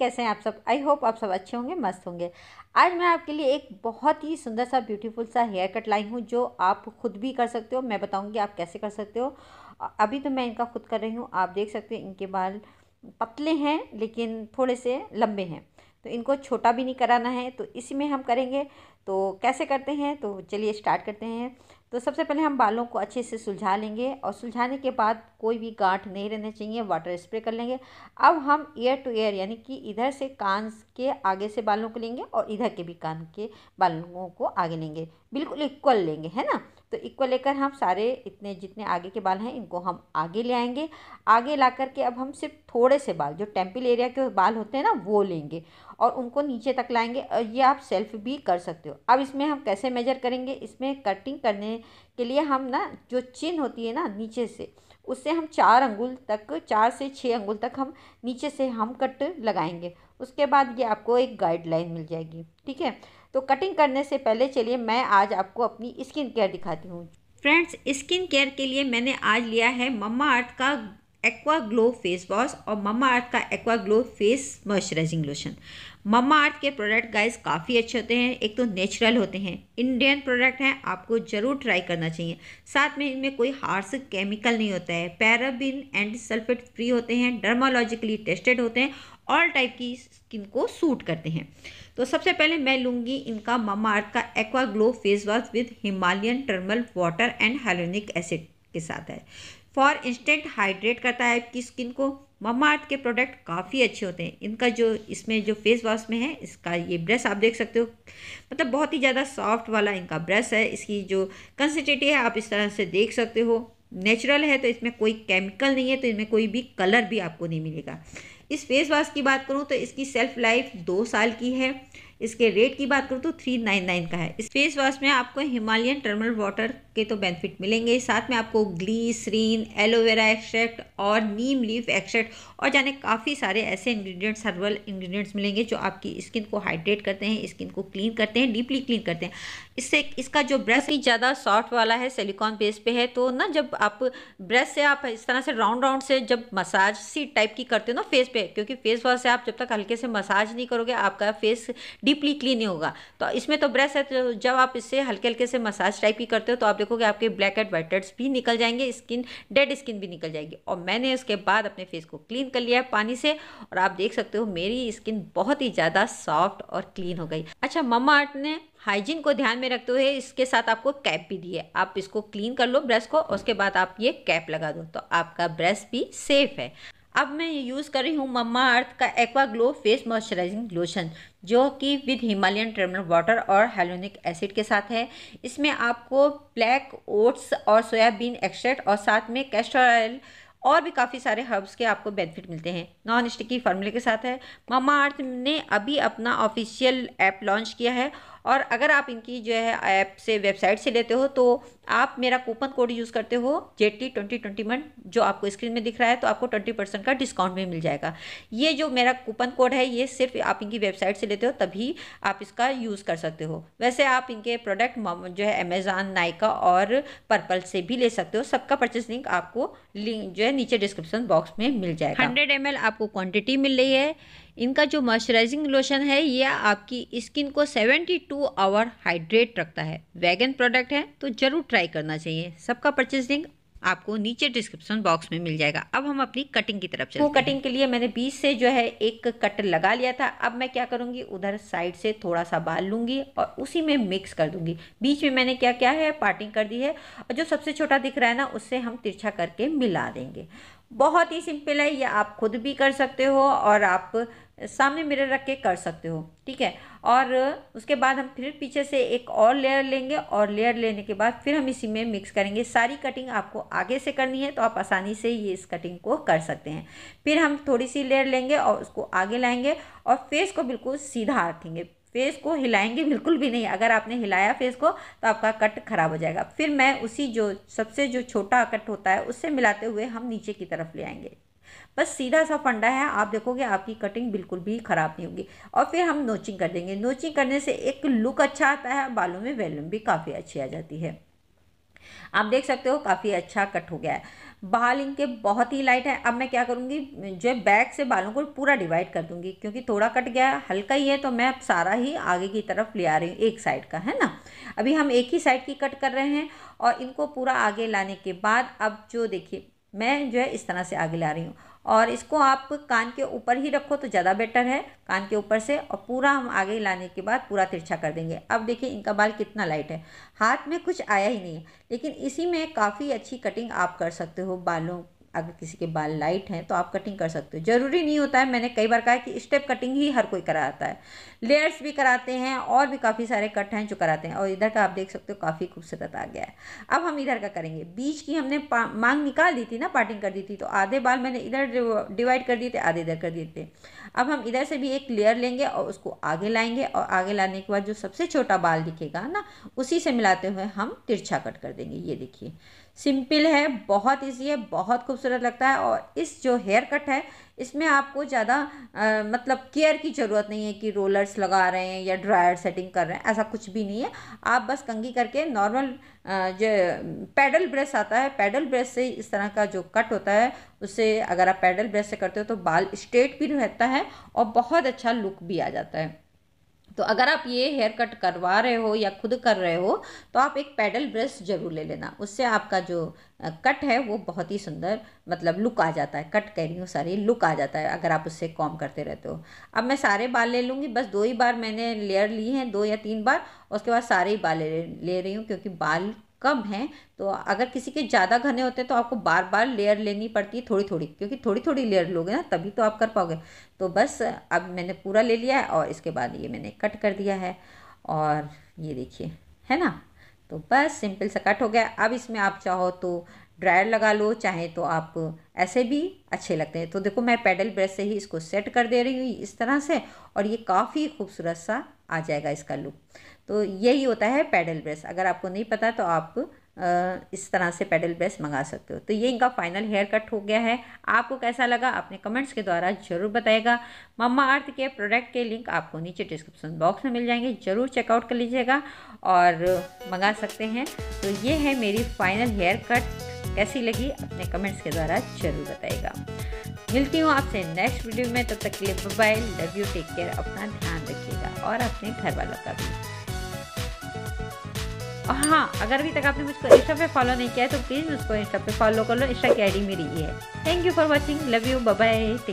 कैसे हैं आप सब आई होप आप सब अच्छे होंगे मस्त होंगे आज मैं आपके लिए एक बहुत ही सुंदर सा ब्यूटीफुल सा हेयर कट लाई हूँ जो आप खुद भी कर सकते हो मैं बताऊँगी आप कैसे कर सकते हो अभी तो मैं इनका खुद कर रही हूँ आप देख सकते हो इनके बाल पतले हैं लेकिन थोड़े से लंबे हैं तो इनको छोटा भी नहीं कराना है तो इसी में हम करेंगे तो कैसे करते हैं तो चलिए स्टार्ट करते हैं तो सबसे पहले हम बालों को अच्छे से सुलझा लेंगे और सुलझाने के बाद कोई भी गांठ नहीं रहना चाहिए वाटर स्प्रे कर लेंगे अब हम ईयर टू ईयर यानी कि इधर से कान के आगे से बालों को लेंगे और इधर के भी कान के बालों को आगे लेंगे बिल्कुल इक्वल लेंगे है ना तो इक्वल लेकर हम सारे इतने जितने आगे के बाल हैं इनको हम आगे ले आएंगे आगे ला करके अब हम सिर्फ थोड़े से बाल जो टेम्पल एरिया के बाल होते हैं ना वो लेंगे और उनको नीचे तक लाएंगे और ये आप सेल्फ भी कर सकते हो अब इसमें हम कैसे मेजर करेंगे इसमें कटिंग करने के लिए हम ना जो चिन होती है ना नीचे से उससे हम चार अंगुल तक चार से छः अंगुल तक हम नीचे से हम कट लगाएंगे उसके बाद ये आपको एक गाइडलाइन मिल जाएगी ठीक है तो कटिंग करने से पहले चलिए मैं आज आपको अपनी स्किन केयर दिखाती हूँ फ्रेंड्स स्किन केयर के लिए मैंने आज लिया है मम्मा अर्थ का एक्वा ग्लो फेस वॉश और मम्मा अर्थ का aqua glow face moisturizing lotion Mamaearth के प्रोडक्ट गाइस काफ़ी अच्छे होते हैं एक तो नेचुरल होते हैं इंडियन प्रोडक्ट हैं आपको ज़रूर ट्राई करना चाहिए साथ में इनमें कोई हार्स केमिकल नहीं होता है पैराबिन एंड सल्फेट फ्री होते हैं डर्मोलॉजिकली टेस्टेड होते हैं ऑल टाइप की स्किन को सूट करते हैं तो सबसे पहले मैं लूँगी इनका ममा अर्थ का aqua glow face wash with Himalayan thermal water and hyaluronic acid के साथ है फॉर इंस्टेंट हाइड्रेट करता है आपकी स्किन को ममा आर्ट के प्रोडक्ट काफ़ी अच्छे होते हैं इनका जो इसमें जो फेस वॉश में है इसका ये ब्रश आप देख सकते हो मतलब बहुत ही ज़्यादा सॉफ्ट वाला इनका ब्रश है इसकी जो कंसिस्टेंटी है आप इस तरह से देख सकते हो नेचुरल है तो इसमें कोई केमिकल नहीं है तो इनमें कोई भी कलर भी आपको नहीं मिलेगा इस फेस वॉश की बात करूँ तो इसकी सेल्फ लाइफ दो साल की है इसके रेट की बात करूँ तो थ्री नाइन नाइन का है इस फेस वॉश में आपको हिमालयन टर्मल वाटर के तो बेनिफिट मिलेंगे साथ में आपको ग्लीसरीन एलोवेरा एक्सट्रैक्ट और नीम लीफ एक्सट्रैक्ट और जाने काफ़ी सारे ऐसे इंग्रेडिएंट्स हर्बल इंग्रेडिएंट्स मिलेंगे जो आपकी स्किन को हाइड्रेट करते हैं स्किन को क्लीन करते हैं डीपली क्लीन करते हैं इससे इसका जो ब्रश ही ज़्यादा सॉफ्ट वाला है सिलिकॉन बेस पे है तो ना जब आप ब्रश से आप इस तरह से राउंड राउंड से जब मसाज सी टाइप की करते हो ना फेस पे क्योंकि फेस वॉश से आप जब तक हल्के से मसाज नहीं करोगे आपका फेस डीपली क्लीन नहीं होगा तो इसमें तो ब्रश है तो जब आप इससे हल्के हल्के से मसाज टाइप की करते हो तो आप देखोगे आपके ब्लैक एंड व्हाइट हेड्स भी निकल जाएंगे स्किन डेड स्किन भी निकल जाएगी और मैंने उसके बाद अपने फेस को क्लीन कर लिया है पानी से और आप देख सकते हो मेरी स्किन बहुत ही ज़्यादा सॉफ्ट और क्लीन हो गई अच्छा मम्मा आर्ट ने हाइजीन को ध्यान में रखते हुए इसके साथ आपको कैप भी दी है आप इसको क्लीन कर लो ब्रश को उसके बाद आप ये कैप लगा दो तो आपका ब्रश भी सेफ है अब मैं ये यूज़ कर रही हूँ मम्मा अर्थ का aqua glow face moisturizing lotion जो कि विद हिमालयन ट्रेमल वाटर और हेलोनिक एसिड के साथ है इसमें आपको ब्लैक ओट्स और सोयाबीन एक्सट्रैक्ट और साथ में कैस्टर ऑयल और भी काफ़ी सारे हर्ब्स के आपको बेनिफिट मिलते हैं नॉन स्टिकी फार्मूले के साथ है मामा अर्थ ने अभी अपना ऑफिशियल ऐप लॉन्च किया है और अगर आप इनकी जो है ऐप से वेबसाइट से लेते हो तो आप मेरा कूपन कोड यूज़ करते हो जेटली ट्वेंटी ट्वेंटी वन जो आपको स्क्रीन में दिख रहा है तो आपको ट्वेंटी परसेंट का डिस्काउंट भी मिल जाएगा ये जो मेरा कूपन कोड है ये सिर्फ आप इनकी वेबसाइट से लेते हो तभी आप इसका यूज़ कर सकते हो वैसे आप इनके प्रोडक्ट जो है अमेज़ान नाइका और पर्पल से भी ले सकते हो सबका परचेस लिंक आपको लिंक जो है नीचे डिस्क्रिप्शन बॉक्स में मिल जाएगा हंड्रेड एम आपको क्वान्टिटी मिल रही है इनका जो मॉइस्चराइजिंग लोशन है ये आपकी स्किन को 72 आवर हाइड्रेट रखता है वैगन प्रोडक्ट है तो ज़रूर ट्राई करना चाहिए सबका परचेज लिंक आपको नीचे डिस्क्रिप्शन बॉक्स में मिल जाएगा अब हम अपनी कटिंग की तरफ चलते हैं। कटिंग के लिए मैंने बीच से जो है एक कट लगा लिया था अब मैं क्या करूंगी उधर साइड से थोड़ा सा बाल लूंगी और उसी में मिक्स कर दूंगी बीच में मैंने क्या क्या है पार्टिंग कर दी है और जो सबसे छोटा दिख रहा है ना उससे हम तिरछा करके मिला देंगे बहुत ही सिंपल है ये आप खुद भी कर सकते हो और आप सामने मिरर रख के कर सकते हो ठीक है और उसके बाद हम फिर पीछे से एक और लेयर लेंगे और लेयर लेने के बाद फिर हम इसी में मिक्स करेंगे सारी कटिंग आपको आगे से करनी है तो आप आसानी से ये इस कटिंग को कर सकते हैं फिर हम थोड़ी सी लेयर लेंगे और उसको आगे लाएंगे और फेस को बिल्कुल सीधा रखेंगे फेस को हिलाएंगे बिल्कुल भी नहीं अगर आपने हिलाया फेस को तो आपका कट ख़राब हो जाएगा फिर मैं उसी जो सबसे जो छोटा कट होता है उससे मिलाते हुए हम नीचे की तरफ ले आएंगे बस सीधा सा फंडा है आप देखोगे आपकी कटिंग बिल्कुल भी ख़राब नहीं होगी और फिर हम नोचिंग कर देंगे नोचिंग करने से एक लुक अच्छा आता है बालों में वैल्यूम भी काफ़ी अच्छी आ जाती है आप देख सकते हो काफ़ी अच्छा कट हो गया है बाल इनके बहुत ही लाइट है अब मैं क्या करूँगी जो बैक से बालों को पूरा डिवाइड कर दूँगी क्योंकि थोड़ा कट गया हल्का ही है तो मैं अब सारा ही आगे की तरफ ले आ रही हूँ एक साइड का है ना अभी हम एक ही साइड की कट कर रहे हैं और इनको पूरा आगे लाने के बाद अब जो देखिए मैं जो है इस तरह से आगे ला रही हूँ और इसको आप कान के ऊपर ही रखो तो ज़्यादा बेटर है कान के ऊपर से और पूरा हम आगे लाने के बाद पूरा तिरछा कर देंगे अब देखिए इनका बाल कितना लाइट है हाथ में कुछ आया ही नहीं है लेकिन इसी में काफ़ी अच्छी कटिंग आप कर सकते हो बालों अगर किसी के बाल लाइट हैं तो आप कटिंग कर सकते हो ज़रूरी नहीं होता है मैंने कई बार कहा कि स्टेप कटिंग ही हर कोई कराता है लेयर्स भी कराते हैं और भी काफ़ी सारे कट हैं जो कराते हैं और इधर का आप देख सकते हो काफ़ी खूबसूरत आ गया है अब हम इधर का करेंगे बीच की हमने मांग निकाल दी थी ना पार्टिंग कर दी थी तो आधे बाल मैंने इधर डिवाइड कर दिए थे आधे इधर कर दिए थे अब हम इधर से भी एक लेयर लेंगे और उसको आगे लाएंगे और आगे लाने के बाद जो सबसे छोटा बाल दिखेगा ना उसी से मिलाते हुए हम तिरछा कट कर देंगे ये देखिए सिंपल है बहुत ईजी है बहुत खूबसूरत लगता है और इस जो हेयर कट है इसमें आपको ज़्यादा मतलब केयर की ज़रूरत नहीं है कि रोलर्स लगा रहे हैं या ड्रायर सेटिंग कर रहे हैं ऐसा कुछ भी नहीं है आप बस कंघी करके नॉर्मल जो पैडल ब्रश आता है पैडल ब्रश से इस तरह का जो कट होता है उससे अगर आप पैडल ब्रश से करते हो तो बाल स्ट्रेट भी रहता है और बहुत अच्छा लुक भी आ जाता है तो अगर आप ये हेयर कट करवा रहे हो या खुद कर रहे हो तो आप एक पैडल ब्रश जरूर ले लेना उससे आपका जो कट है वो बहुत ही सुंदर मतलब लुक आ जाता है कट कह रही हूँ सारी लुक आ जाता है अगर आप उससे कॉम करते रहते हो अब मैं सारे बाल ले लूँगी बस दो ही बार मैंने लेयर ली हैं दो या तीन बार उसके बाद सारे ही बाल ले, ले रही हूँ क्योंकि बाल कम हैं तो अगर किसी के ज़्यादा घने होते हैं तो आपको बार बार लेयर लेनी पड़ती है थोड़ी थोड़ी क्योंकि थोड़ी थोड़ी लेयर लोगे ना तभी तो आप कर पाओगे तो बस अब मैंने पूरा ले लिया है और इसके बाद ये मैंने कट कर दिया है और ये देखिए है ना तो बस सिंपल सा कट हो गया अब इसमें आप चाहो तो ड्रायर लगा लो चाहे तो आप ऐसे भी अच्छे लगते हैं तो देखो मैं पैडल ब्रश से ही इसको सेट कर दे रही हूँ इस तरह से और ये काफ़ी खूबसूरत सा आ जाएगा इसका लुक तो यही होता है पैडल ब्रेस अगर आपको नहीं पता तो आप इस तरह से पैडल ब्रेस मंगा सकते हो तो ये इनका फाइनल हेयर कट हो गया है आपको कैसा लगा अपने कमेंट्स के द्वारा जरूर बताएगा मम्मा अर्थ के प्रोडक्ट के लिंक आपको नीचे डिस्क्रिप्शन बॉक्स में मिल जाएंगे ज़रूर चेकआउट कर लीजिएगा और मंगा सकते हैं तो ये है मेरी फाइनल हेयर कट कैसी लगी अपने कमेंट्स के द्वारा जरूर बताएगा मिलती हूँ आपसे नेक्स्ट वीडियो में तब तो तक के लिए bye love you take care अपना ध्यान रखिएगा और अपने घर वालों का भी हाँ अगर अभी तक आपने मुझको इंस्टा पे फॉलो नहीं किया है तो प्लीज़ मुझको इंस्टा पे फॉलो कर लो इंस्टा की आई मेरी ये है thank you for watching love you bye